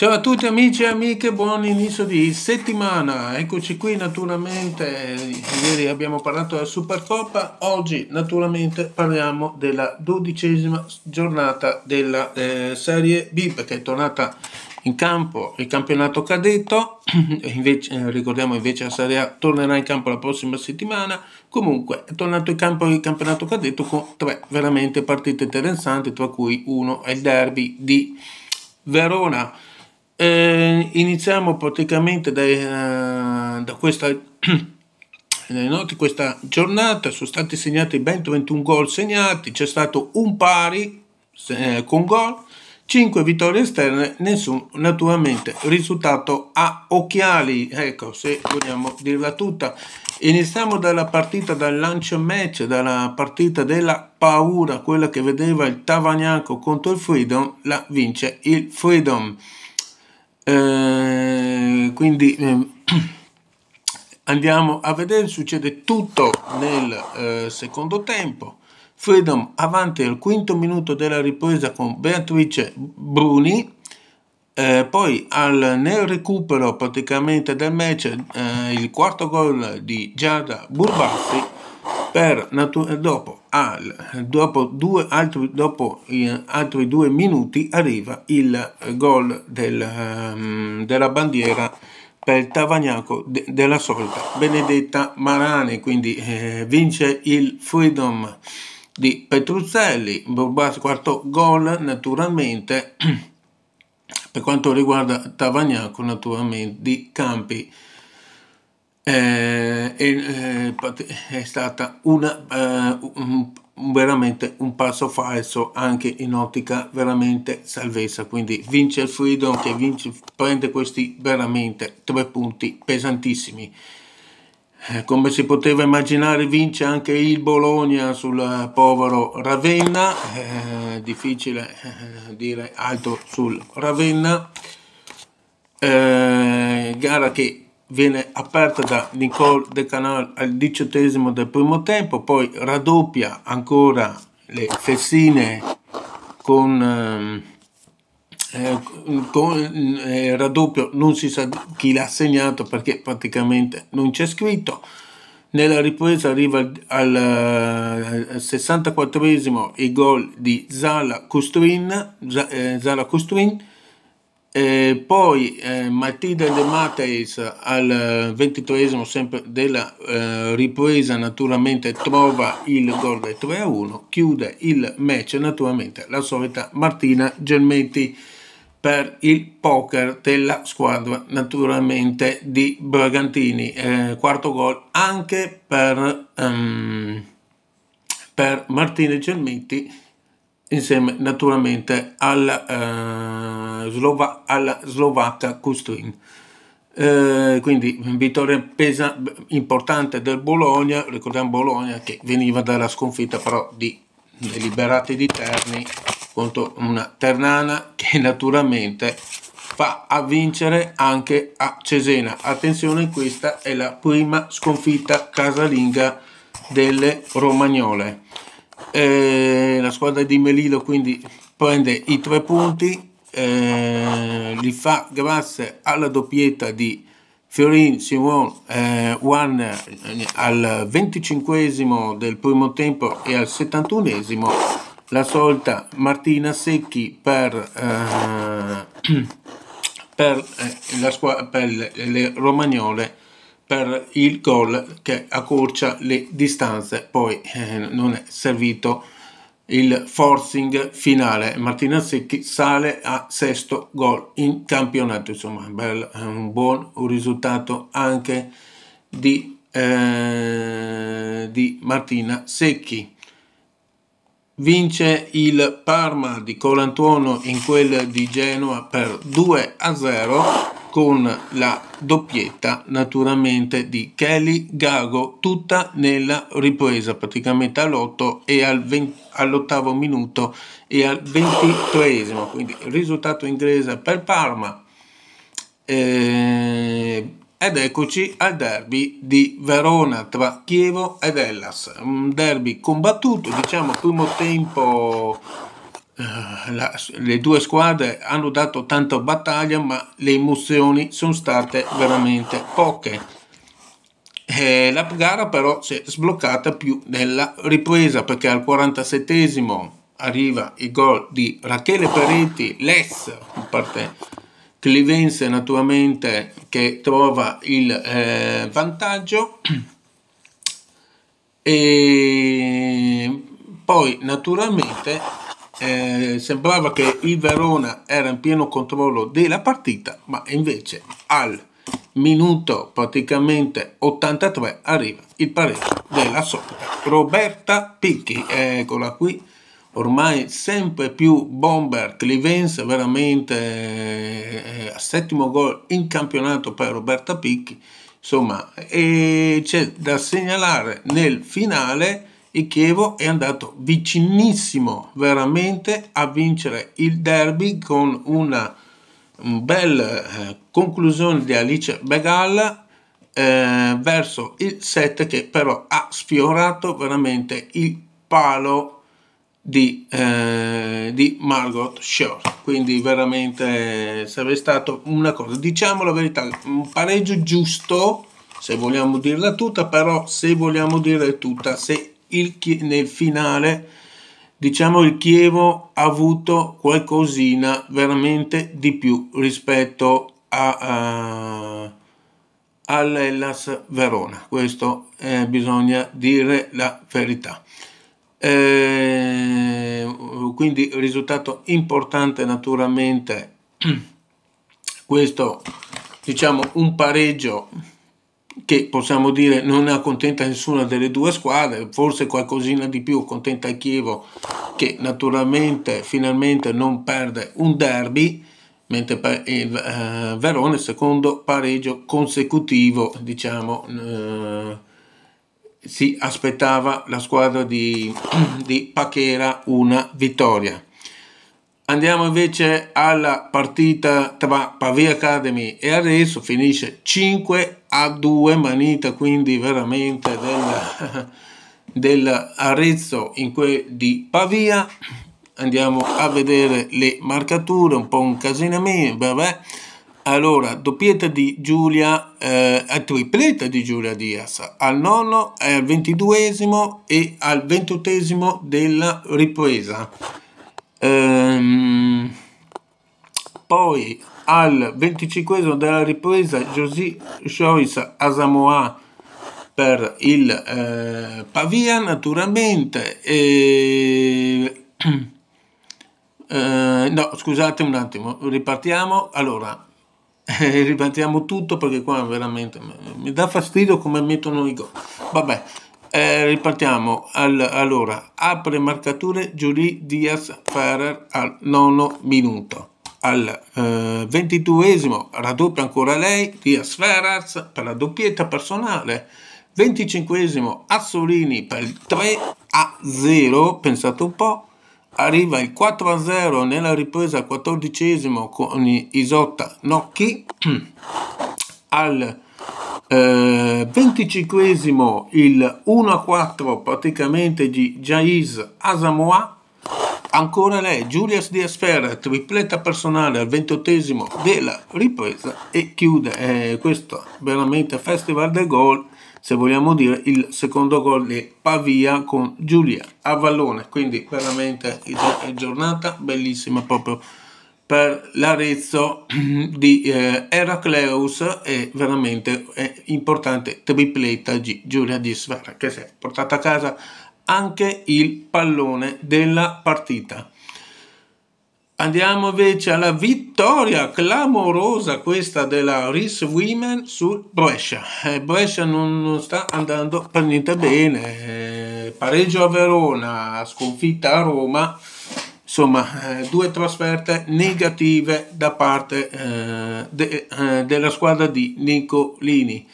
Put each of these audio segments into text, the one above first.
Ciao a tutti amici e amiche, buon inizio di settimana. Eccoci qui naturalmente, ieri abbiamo parlato della Supercoppa, oggi naturalmente parliamo della dodicesima giornata della eh, Serie B perché è tornata in campo il campionato cadetto, invece, eh, ricordiamo invece la Serie A tornerà in campo la prossima settimana, comunque è tornato in campo il campionato cadetto con tre veramente partite interessanti, tra cui uno è il derby di Verona eh, iniziamo praticamente dai, eh, da questa, no, questa giornata, sono stati segnati ben 21 gol segnati, c'è stato un pari eh, con gol, 5 vittorie esterne, nessun naturalmente risultato a occhiali. Ecco, se vogliamo dirla tutta. Iniziamo dalla partita dal lancio match, dalla partita della paura, quella che vedeva il Tavagnanco contro il Freedom, la vince il Freedom. Eh, quindi eh, andiamo a vedere, succede tutto nel eh, secondo tempo. Freedom avanti al quinto minuto della ripresa con Beatrice Bruni. Eh, poi al, nel recupero praticamente del match eh, il quarto gol di Giada Burbatti per, dopo ah, dopo, due, altri, dopo eh, altri due minuti arriva il gol del, um, della bandiera per il Tavagnaco de, della solita Benedetta Marani, quindi eh, vince il Freedom di Petruzzelli, quarto gol naturalmente per quanto riguarda Tavagnaco naturalmente di Campi eh, eh, è stata una, eh, un, veramente un passo falso anche in ottica veramente salvezza quindi vince il Freedom che vince, prende questi veramente tre punti pesantissimi eh, come si poteva immaginare vince anche il Bologna sul povero Ravenna eh, difficile eh, dire altro sul Ravenna eh, gara che viene aperta da Nicole De Canal al diciottesimo del primo tempo, poi raddoppia ancora le Fessine con, ehm, eh, con eh, raddoppio, non si sa chi l'ha segnato perché praticamente non c'è scritto. Nella ripresa arriva al, 64esimo eh, il gol di Zala Costrin, eh, Zala Costrin e poi eh, Matilde De Mateis al eh, ventitresimo sempre della eh, ripresa naturalmente trova il gol del 3-1, a chiude il match naturalmente la solita Martina Gelmetti per il poker della squadra naturalmente di Bragantini, eh, quarto gol anche per, um, per Martina Gelmetti insieme naturalmente alla, eh, Slova- alla slovacca Kustrin. Eh, quindi vittoria pesa- importante del Bologna, ricordiamo Bologna che veniva dalla sconfitta però di Liberati di Terni contro una Ternana che naturalmente fa a vincere anche a Cesena. Attenzione, questa è la prima sconfitta casalinga delle Romagnole. Eh, la squadra di Melillo quindi prende i tre punti, eh, li fa grazie alla doppietta di Fiorin Simon eh, One eh, al 25 del primo tempo e al 71 la solita Martina Secchi per, eh, per, eh, per le romagnole per il gol che accorcia le distanze, poi eh, non è servito il forcing finale. Martina Secchi sale a sesto gol in campionato, insomma, bel, un buon risultato anche di, eh, di Martina Secchi. Vince il Parma di Colantuono in quel di Genoa per 2 a 0 con la doppietta naturalmente di Kelly Gago tutta nella ripresa praticamente all'otto e al 20, all'ottavo minuto e al 23 quindi risultato inglese per Parma eh, ed eccoci al derby di Verona tra Chievo ed Hellas un derby combattuto diciamo primo tempo eh, la, le due squadre hanno dato tanta battaglia, ma le emozioni sono state veramente poche. Eh, la gara però si è sbloccata più nella ripresa perché al 47 arriva il gol di Rachele Peretti, l'ex parte clivense naturalmente che trova il eh, vantaggio e poi naturalmente eh, sembrava che il Verona era in pieno controllo della partita, ma invece al minuto praticamente 83 arriva il pareggio della Sopra. Roberta Picchi, eccola qui, ormai sempre più bomber clivense, veramente eh, eh settimo gol in campionato per Roberta Picchi, insomma, e c'è da segnalare nel finale il Chievo è andato vicinissimo veramente a vincere il derby con una un bella eh, conclusione di Alice Begalla eh, verso il 7 che però ha sfiorato veramente il palo di, eh, di Margot Shore quindi veramente sarebbe stato una cosa diciamo la verità un pareggio giusto se vogliamo dirla tutta però se vogliamo dire tutta se il, nel finale diciamo il Chievo ha avuto qualcosina veramente di più rispetto a, a, all'Ellas Verona questo eh, bisogna dire la verità eh, quindi risultato importante naturalmente questo diciamo un pareggio che possiamo dire non è accontenta nessuna delle due squadre, forse qualcosina di più accontenta Chievo che naturalmente finalmente non perde un derby, mentre per il eh, Verona il secondo pareggio consecutivo, diciamo, eh, si aspettava la squadra di, di Pachera una vittoria. Andiamo invece alla partita tra Pavia Academy e Arezzo, finisce 5 a 2 manita quindi veramente del, dell'Arezzo in quel di Pavia. Andiamo a vedere le marcature, un po' un casino casinamento, vabbè. Allora, doppietta di Giulia, eh, tripletta di Giulia Diaz, al nono, al ventiduesimo e al ventottesimo della ripresa Ehm, poi al 25 della ripresa José Joyce Asamoah per il eh, Pavia naturalmente e, eh, no scusate un attimo ripartiamo allora ripartiamo tutto perché qua veramente mi dà fastidio come mettono i gol vabbè eh, ripartiamo. Al, allora, apre marcature Giulì Diaz Ferrer al nono minuto. Al eh, ventiduesimo raddoppia ancora lei, Diaz Ferrer per la doppietta personale. 25 Assolini per il 3 a 0, pensate un po', arriva il 4 a 0 nella ripresa al 14 con Isotta Nocchi al eh, 25 il 1-4 a praticamente di Jaiz Asamoah Ancora lei, Julius Di tripletta personale al ventottesimo della ripresa e chiude eh, questo veramente festival del gol, se vogliamo dire il secondo gol di Pavia con Giulia a Vallone, quindi veramente giornata bellissima proprio per l'Arezzo di eh, Heracleus e veramente è importante tripletta di Giulia Di Svara che si è portata a casa anche il pallone della partita. Andiamo invece alla vittoria clamorosa questa della Riss Women su Brescia. Eh, Brescia non, non, sta andando per niente bene, eh, pareggio a Verona, sconfitta a Roma insomma eh, due trasferte negative da parte eh, de, eh, della squadra di Nicolini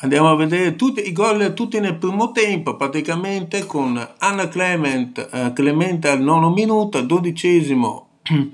andiamo a vedere tutti i gol tutti nel primo tempo praticamente con Anna Clement eh, Clemente al nono minuto al dodicesimo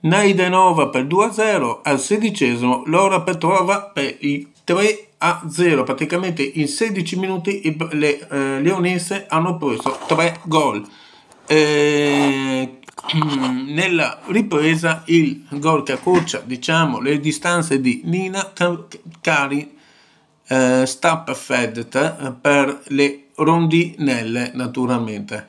Naidenova per 2 a 0 al sedicesimo Laura Petrova per il 3 a 0 praticamente in 16 minuti le eh, leonesse hanno preso 3 gol eh, mm, nella ripresa il gol che accorcia diciamo, le distanze di Nina Cari eh, sta eh, per le rondinelle naturalmente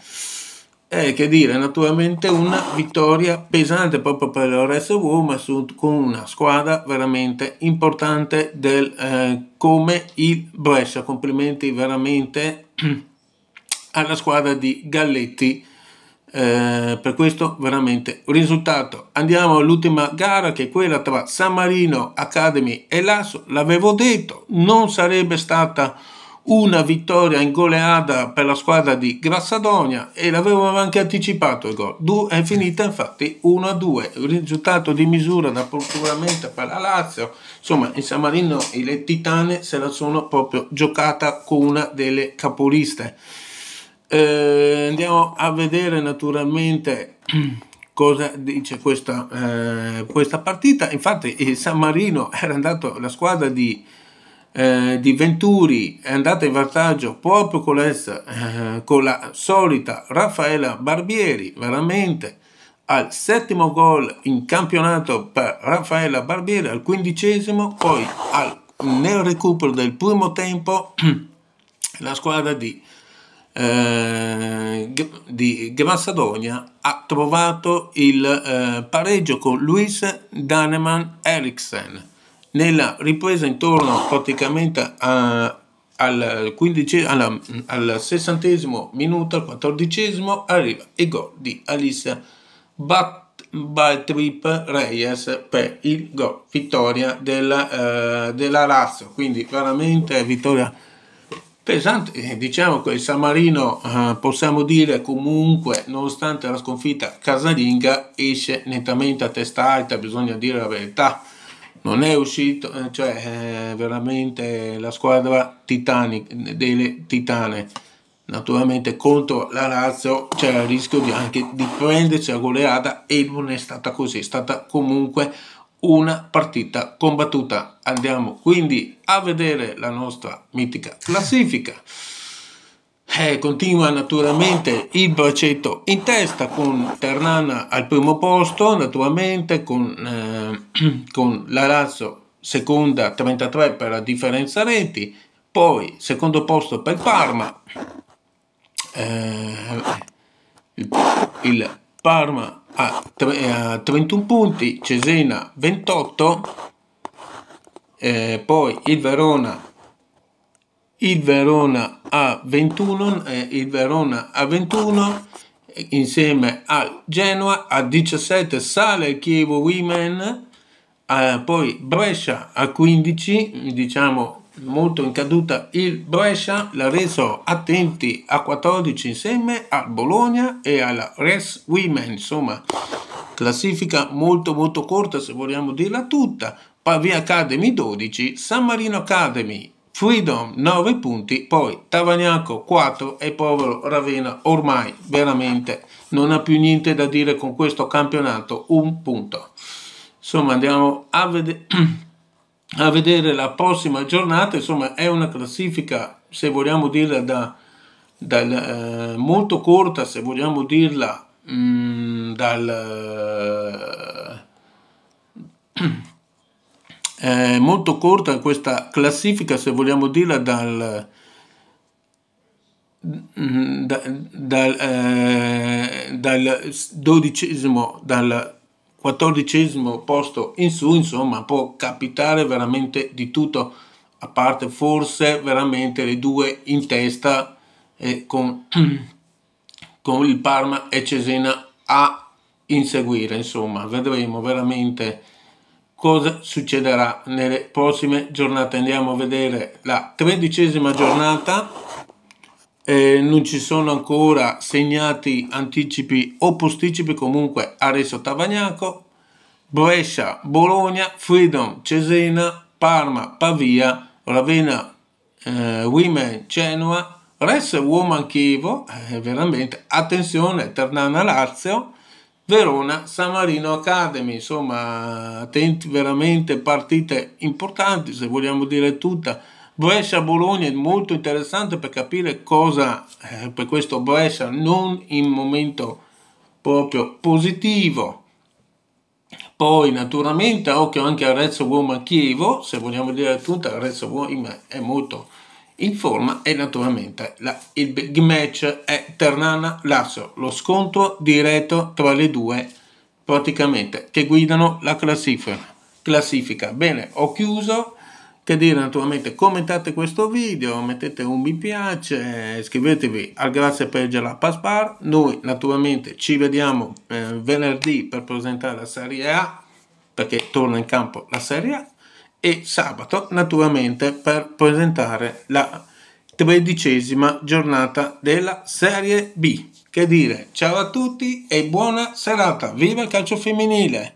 eh, che dire, naturalmente una vittoria pesante proprio per il l'ORS Roma su, con una squadra veramente importante del, eh, come il Brescia. Complimenti veramente alla squadra di Galletti eh, per questo veramente un risultato. Andiamo all'ultima gara che è quella tra San Marino Academy e Lasso. L'avevo detto, non sarebbe stata una vittoria in goleada per la squadra di Grassadonia e l'avevo anche anticipato il gol. Du- è finita infatti 1-2, un risultato di misura da procuramente per la Lazio. Insomma, in San Marino le Titane se la sono proprio giocata con una delle capoliste. Eh, andiamo a vedere naturalmente cosa dice questa, eh, questa, partita. Infatti il San Marino era andato, la squadra di, eh, di Venturi è andata in vantaggio proprio con, essa, eh, con la solita Raffaella Barbieri, veramente al settimo gol in campionato per Raffaella Barbieri, al quindicesimo, poi al, nel recupero del primo tempo la squadra di eh, di Grassadonia ha trovato il eh, pareggio con Luis Daneman Eriksen nella ripresa intorno praticamente a, al, 15, alla, al sessantesimo minuto, al quattordicesimo, arriva il gol di Alissa Baltrip Reyes per il gol, vittoria della, eh, della Lazio, quindi veramente vittoria pesante. Eh, diciamo che il San Marino, eh, possiamo dire comunque, nonostante la sconfitta casalinga, esce nettamente a testa alta, bisogna dire la verità. Non è uscito, eh, cioè eh, veramente la squadra titanic, delle titane. Naturalmente contro la Lazio c'era il rischio di anche di prendersi la goleada e non è stata così, è stata comunque una partita combattuta. Andiamo quindi a vedere la nostra mitica classifica. Eh, continua naturalmente il braccetto in testa con Ternana al primo posto, naturalmente con, eh, con la Lazio seconda 33 per la differenza reti, poi secondo posto per Parma, eh, il, il Parma a, a 31 punti, Cesena 28, eh, poi il Verona il Verona a 21, eh, il Verona a 21 eh, insieme al Genoa a 17 sale il Chievo Women eh, poi Brescia a 15 diciamo molto in caduta il Brescia, l'ha Reso attenti a 14 insieme a Bologna e alla Res Women, insomma classifica molto molto corta se vogliamo dirla tutta, Pavia Academy 12, San Marino Academy Freedom 9 punti, poi Tavagnaco 4 e povero Ravenna ormai veramente non ha più niente da dire con questo campionato, un punto. Insomma andiamo a vedere... a vedere la prossima giornata, insomma è una classifica, se vogliamo dirla, da, dal, eh, molto corta, se vogliamo dirla, mh, mm, dal, eh, molto corta questa classifica, se vogliamo dirla, dal, mh, mm, da, dal, eh, dal dodicesimo, dal quattordicesimo posto in su, insomma, può capitare veramente di tutto, a parte forse veramente le due in testa eh, con, con il Parma e Cesena a inseguire, insomma, vedremo veramente cosa succederà nelle prossime giornate. Andiamo a vedere la tredicesima giornata eh, non ci sono ancora segnati anticipi o posticipi comunque Arezzo Tavagnaco Brescia, Bologna, Freedom, Cesena, Parma, Pavia, Ravenna, eh, Women, Genoa, Res Woman Chievo, eh, veramente attenzione, Ternana Lazio, Verona, San Marino Academy, insomma, attenti veramente partite importanti, se vogliamo dire tutta Brescia-Bologna è molto interessante per capire cosa eh, per questo Brescia non in momento proprio positivo. Poi naturalmente occhio anche a Rezzo Roma Chievo, se vogliamo dire tutta Rezzo Roma è molto in forma e naturalmente la, il big match è Ternana Lazio, lo scontro diretto tra le due praticamente che guidano la classifica. classifica. Bene, ho chiuso che dire naturalmente commentate questo video, mettete un mi piace, iscrivetevi al Grazie per alla Bar. Noi naturalmente ci vediamo eh, venerdì per presentare la Serie A, perché torna in campo la Serie A, e sabato naturalmente per presentare la tredicesima giornata della Serie B. Che dire, ciao a tutti e buona serata, viva il calcio femminile!